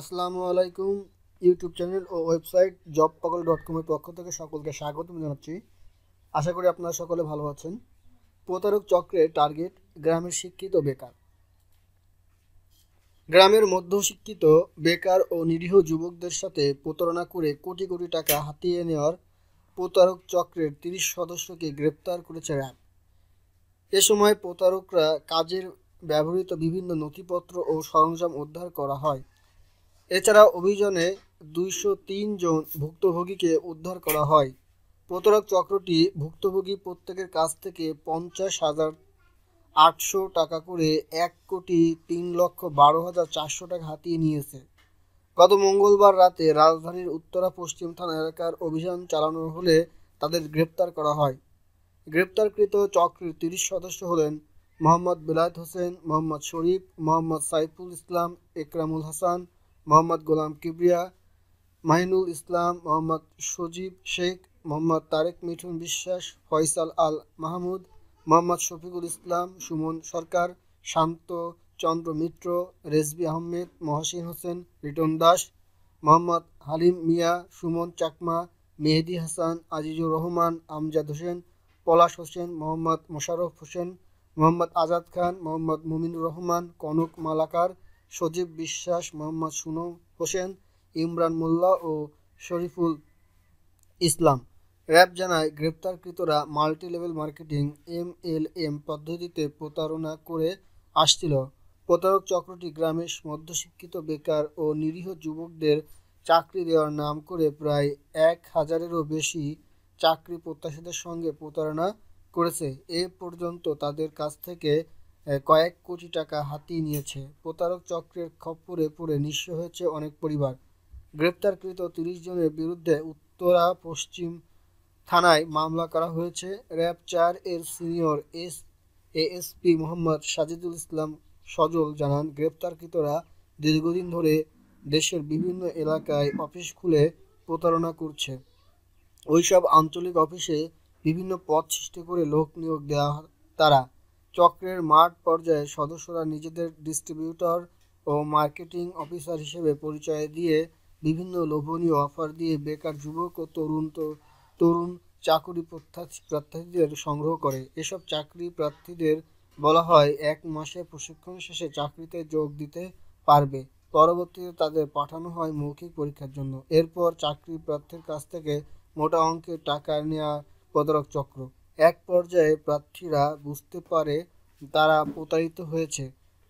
আসসালামু আলাইকুম YouTube channel ও ওয়েবসাইট জব পাগল ডট কমের পক্ষ থেকে সকলকে স্বাগতম জানাচ্ছি আশা করি আপনারা সকলে ভালো আছেন প্রতারক চক্রের টার্গেট গ্রামের শিক্ষিত বেকার গ্রামের মধ্য শিক্ষিত বেকার ও নিরীহ যুবকদের সাথে প্রতারণা করে কোটি কোটি টাকা হাতিয়ে নেওয়ার প্রতারক চক্রের তিরিশ সদস্যকে গ্রেপ্তার করেছে র্যাব এ সময় প্রতারকরা কাজের ব্যবহৃত বিভিন্ন নথিপত্র ও সরঞ্জাম উদ্ধার করা হয় এছাড়া অভিযানে দুইশো জন ভুক্তভোগীকে উদ্ধার করা হয় প্রতারক চক্রটি ভুক্তভোগী প্রত্যেকের কাছ থেকে পঞ্চাশ হাজার আটশো টাকা করে এক কোটি তিন লক্ষ বারো হাজার চারশো টাকা হাতিয়ে নিয়েছে গত মঙ্গলবার রাতে রাজধানীর উত্তরা পশ্চিম থানা এলাকার অভিযান চালানো হলে তাদের গ্রেপ্তার করা হয় গ্রেপ্তারকৃত চক্রের তিরিশ সদস্য হলেন মোহাম্মদ বিলায়ত হোসেন মোহাম্মদ শরীফ মোহাম্মদ সাইফুল ইসলাম একরামুল হাসান মোহাম্মদ গোলাম কিবরিয়া মাহিনুল ইসলাম মোহাম্মদ সজীব শেখ মোহাম্মদ তারেক মিঠুন বিশ্বাস ফয়সাল আল মাহমুদ মোহাম্মদ শফিকুল ইসলাম সুমন সরকার শান্ত চন্দ্র মিত্র রেজবি আহমেদ মহাসিন হোসেন রিটন দাস মোহাম্মদ হালিম মিয়া সুমন চাকমা মেহেদি হাসান আজিজুর রহমান আমজাদ হোসেন পলাশ হোসেন মোহাম্মদ মোশাররফ হোসেন মোহাম্মদ আজাদ খান মোহাম্মদ মুমিনুর রহমান কনক মালাকার সজীব বিশ্বাস মোহাম্মদ সুনো হোসেন ইমরান মোল্লা ও শরীফুল ইসলাম র্যাব জানায় গ্রেপ্তারকৃতরা multi level marketing M L M পদ্ধতিতে প্রতারণা করে আসছিল প্রতারক চক্রটি গ্রামের মধ্যশিক্ষিত বেকার ও নিরীহ যুবকদের চাকরি দেওয়ার নাম করে প্রায় এক হাজারেরও বেশি চাকরি প্রত্যাশীদের সঙ্গে প্রতারণা করেছে এ পর্যন্ত তাদের কাছ থেকে কয়েক কোটি টাকা হাতিয়ে নিয়েছে প্রতারক চক্রের খপ্পরে পড়ে নিঃস্ব হয়েছে অনেক পরিবার গ্রেপ্তারকৃত তিরিশ জনের বিরুদ্ধে উত্তরা পশ্চিম থানায় মামলা করা হয়েছে র্যাব চার এর senior S ASP Mohammad Sajidul Islam Sajal জানান গ্রেপ্তারকৃতরা দীর্ঘদিন ধরে দেশের বিভিন্ন এলাকায় অফিস খুলে প্রতারণা করছে ওইসব আঞ্চলিক অফিসে বিভিন্ন পদ সৃষ্টি করে লোক নিয়োগ দেওয়া তারা চক্রের মাঠ পর্যায়ে সদস্যরা নিজেদের ডিস্ট্রিবিউটর ও মার্কেটিং অফিসার হিসেবে পরিচয় দিয়ে বিভিন্ন লোভনীয় অফার দিয়ে বেকার যুবক ও তরুণ তরুণ চাকরি প্রার্থীদের সংগ্রহ করে এসব চাকরি প্রার্থীদের বলা হয় এক মাসে প্রশিক্ষণ শেষে চাকরিতে যোগ দিতে পারবে পরবর্তীতে তাদের পাঠানো হয় মৌখিক পরীক্ষার জন্য এরপর চাকরি প্রার্থীর কাছ থেকে মোটা অঙ্কের টাকা নেওয়া প্রতারক চক্র এক পর্যায়ে প্রার্থীরা বুঝতে পারে তারা প্রতারিত হয়েছে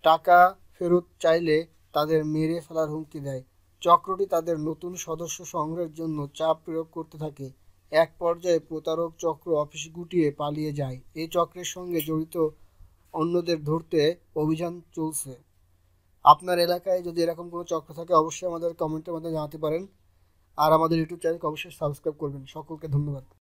টাকা ফেরত চাইলে তাদের মেরে ফেলার হুমকি দেয় চক্রটি তাদের নতুন সদস্য সংগ্রহের জন্য চাপ প্রয়োগ করতে থাকে এক পর্যায়ে প্রতারক চক্র অফিস গুটিয়ে পালিয়ে যায় এই চক্রের সঙ্গে জড়িত অন্যদের ধরতে অভিযান চলছে আপনার এলাকায় যদি এরকম কোনো চক্র থাকে অবশ্যই আমাদের কমেন্টের মধ্যে জানাতে পারেন আর আমাদের ইউটিউব চ্যানেলকে অবশ্যই সাবস্ক্রাইব করবেন সকলকে ধন্যবাদ